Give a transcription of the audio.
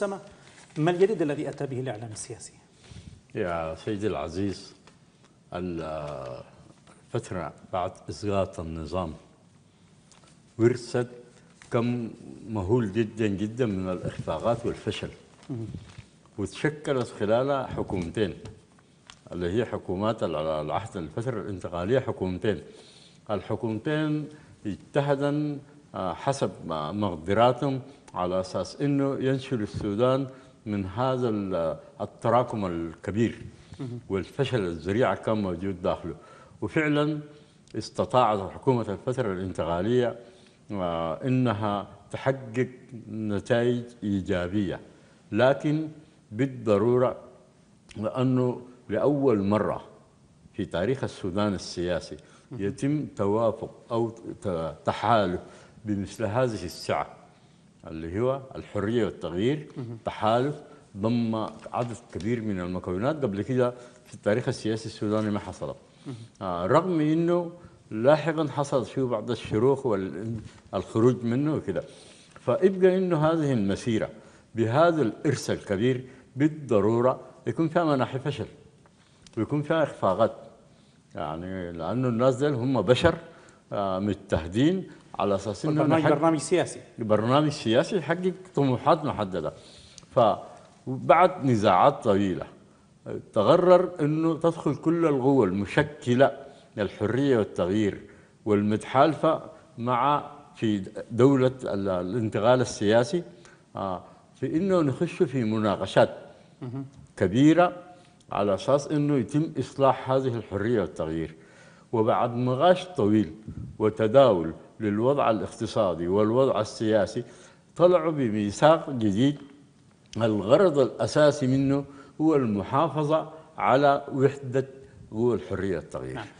سما ما الجديد الذي أتى به الإعلام السياسي؟ يا سيدي العزيز الفترة بعد إسقاط النظام ورثت كم مهول جدا جدا من الإخفاقات والفشل وتشكلت خلالها حكومتين اللي هي حكومات العهد الفترة الانتقالية حكومتين الحكومتين اجتهدا آه، حسب مقدراتهم على أساس أنه ينشل السودان من هذا التراكم الكبير والفشل الذريع كان موجود داخله وفعلا استطاعت حكومة الفترة الانتقالية آه، أنها تحقق نتائج إيجابية لكن بالضرورة لأنه لأول مرة في تاريخ السودان السياسي يتم توافق أو تحالف بمثل هذه السعة اللي هو الحرية والتغيير تحالف ضم عدد كبير من المكونات قبل كده في التاريخ السياسي السوداني ما حصلت آه، رغم انه لاحقا حصل فيه بعض الشروخ والخروج منه وكده فيبقى انه هذه المسيره بهذا الارث الكبير بالضروره يكون فيها مناحي فشل ويكون فيها اخفاقات يعني لانه الناس دول هم بشر آه، متحدين على اساس انه برنامج, برنامج سياسي برنامج سياسي يحقق طموحات محدده فبعد نزاعات طويله تقرر انه تدخل كل القوى المشكله للحريه والتغيير والمتحالفه مع في دوله الانتقال السياسي آه، في انه نخش في مناقشات كبيره على اساس انه يتم اصلاح هذه الحريه والتغيير وبعد نقاش طويل وتداول للوضع الاقتصادي والوضع السياسي طلعوا بميثاق جديد الغرض الأساسي منه هو المحافظة على وحدة والحرية التغيير نعم.